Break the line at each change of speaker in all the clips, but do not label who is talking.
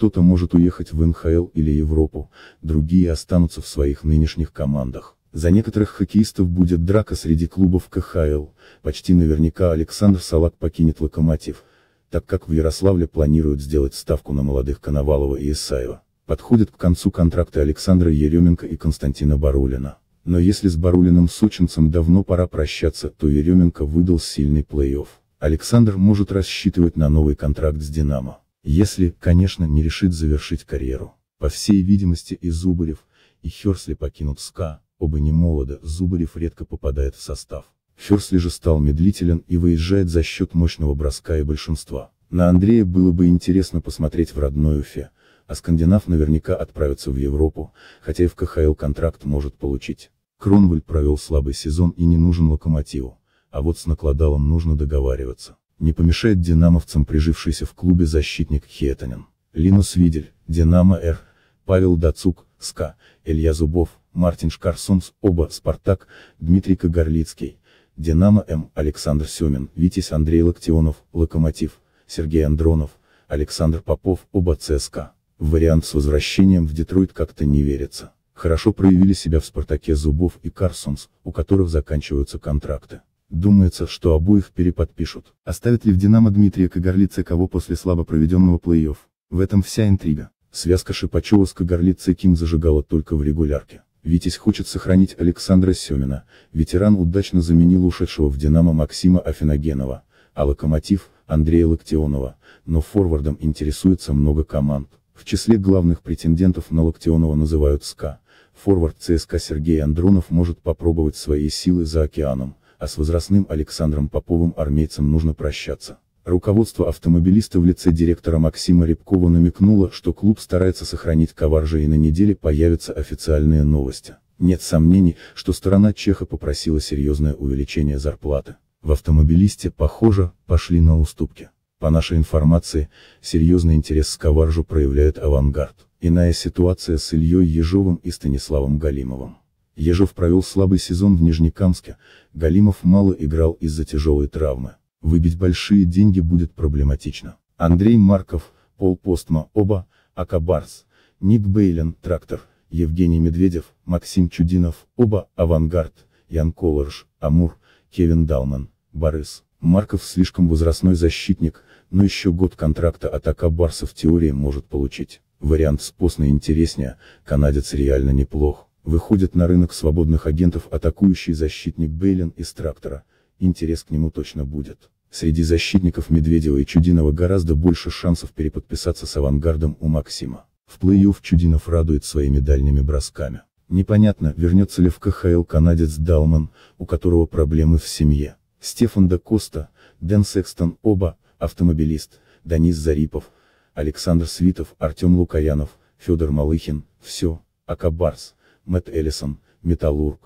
Кто-то может уехать в НХЛ или Европу, другие останутся в своих нынешних командах. За некоторых хоккеистов будет драка среди клубов КХЛ, почти наверняка Александр Салак покинет Локомотив, так как в Ярославле планируют сделать ставку на молодых Коновалова и Исаева. Подходят к концу контракты Александра Еременко и Константина Барулина. Но если с Барулиным сочинцем давно пора прощаться, то Еременко выдал сильный плей-офф. Александр может рассчитывать на новый контракт с «Динамо». Если, конечно, не решит завершить карьеру. По всей видимости и Зубарев, и Херсли покинут СКА, оба не молоды. Зубарев редко попадает в состав. Херсли же стал медлителен и выезжает за счет мощного броска и большинства. На Андрея было бы интересно посмотреть в родной Уфе, а скандинав наверняка отправится в Европу, хотя и в КХЛ контракт может получить. Кронвель провел слабый сезон и не нужен локомотиву, а вот с накладалом нужно договариваться. Не помешает динамовцам прижившийся в клубе защитник Хетанин. Линус Видель, Динамо Р, Павел Дацук, СКА, Илья Зубов, Мартин Шкарсунс, оба, Спартак, Дмитрий Кагарлицкий, Динамо М, Александр Семин, Витязь Андрей Локтионов, Локомотив, Сергей Андронов, Александр Попов, оба ЦСКА. вариант с возвращением в Детройт как-то не верится. Хорошо проявили себя в Спартаке Зубов и Карсонс, у которых заканчиваются контракты. Думается, что обоих переподпишут. Оставит ли в «Динамо» Дмитрия Кагарлица кого после слабо проведенного плей-офф? В этом вся интрига. Связка Шипачева с Кагарлицей Ким зажигала только в регулярке. Витязь хочет сохранить Александра Семина, ветеран удачно заменил ушедшего в «Динамо» Максима Афиногенова, а «Локомотив» Андрея Локтионова, но форвардом интересуется много команд. В числе главных претендентов на Локтионова называют СКА. Форвард ЦСКА Сергей Андронов может попробовать свои силы за океаном а с возрастным Александром Поповым армейцам нужно прощаться. Руководство автомобилиста в лице директора Максима Рябкова намекнуло, что клуб старается сохранить коваржи и на неделе появятся официальные новости. Нет сомнений, что сторона Чеха попросила серьезное увеличение зарплаты. В автомобилисте, похоже, пошли на уступки. По нашей информации, серьезный интерес к коваржу проявляет авангард. Иная ситуация с Ильей Ежовым и Станиславом Галимовым. Ежов провел слабый сезон в Нижнекамске, Галимов мало играл из-за тяжелой травмы. Выбить большие деньги будет проблематично. Андрей Марков, Пол Постма, оба, Акабарс, Ник Бейлен, Трактор, Евгений Медведев, Максим Чудинов, оба, Авангард, Ян Колорж, Амур, Кевин Далман, Борис. Марков слишком возрастной защитник, но еще год контракта от Акабарса в теории может получить. Вариант с постной интереснее, канадец реально неплох. Выходит на рынок свободных агентов атакующий защитник Бейлин из Трактора, интерес к нему точно будет. Среди защитников Медведева и Чудинова гораздо больше шансов переподписаться с авангардом у Максима. В плей-офф Чудинов радует своими дальними бросками. Непонятно, вернется ли в КХЛ канадец Далман, у которого проблемы в семье. Стефан де Коста, Дэн Секстон, оба, автомобилист, Данис Зарипов, Александр Свитов, Артем Лукаянов, Федор Малыхин, все, Акабарс. Мэтт Эллисон, металлург,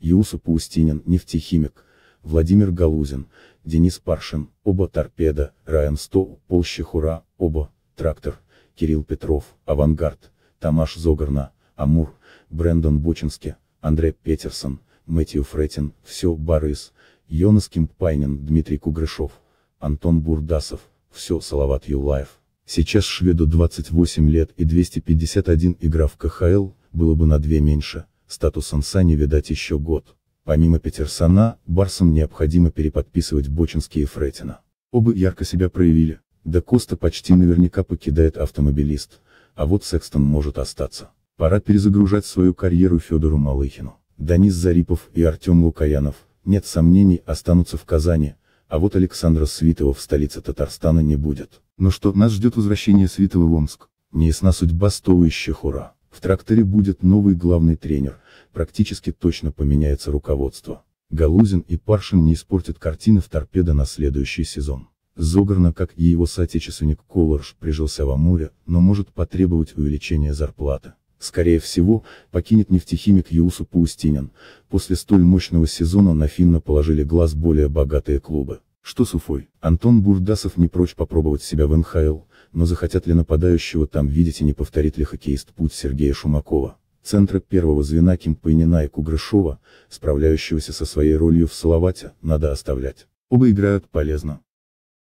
Юсуп Устинин, нефтехимик, Владимир Галузин, Денис Паршин, оба торпеда, Райан Стоу, Пол Щехура, оба, трактор, Кирилл Петров, авангард, Тамаш Зогарна, Амур, Брэндон Бочински, Андрей Петерсон, Мэтью Фретин, все, Барыс, Йонас Кимпайнин, Дмитрий Кугрышов, Антон Бурдасов, все, Салават Юлаев. Сейчас шведу 28 лет и 251 игра в КХЛ, было бы на две меньше, статус Анса не видать еще год. Помимо Петерсона, Барсам необходимо переподписывать Бочинский и Фретина. Оба ярко себя проявили. Да Коста почти наверняка покидает автомобилист, а вот Секстон может остаться. Пора перезагружать свою карьеру Федору Малыхину. Данис Зарипов и Артем Лукаянов, нет сомнений, останутся в Казани, а вот Александра Свитова в столице Татарстана не будет. Ну что, нас ждет возвращение Свитова в Омск? Неясна судьба стоующих ура. В тракторе будет новый главный тренер, практически точно поменяется руководство. Галузин и Паршин не испортят картины в торпедо на следующий сезон. Зогарна, как и его соотечественник Колорж, прижился в Амуре, но может потребовать увеличения зарплаты. Скорее всего, покинет нефтехимик Юсу Паустинин, после столь мощного сезона на Финна положили глаз более богатые клубы. Что с Уфой? Антон Бурдасов не прочь попробовать себя в НХЛ, но захотят ли нападающего там видеть и не повторит ли хоккеист путь Сергея Шумакова, центра первого звена Кимпайнина и Кугрышова, справляющегося со своей ролью в Салавате, надо оставлять. Оба играют полезно.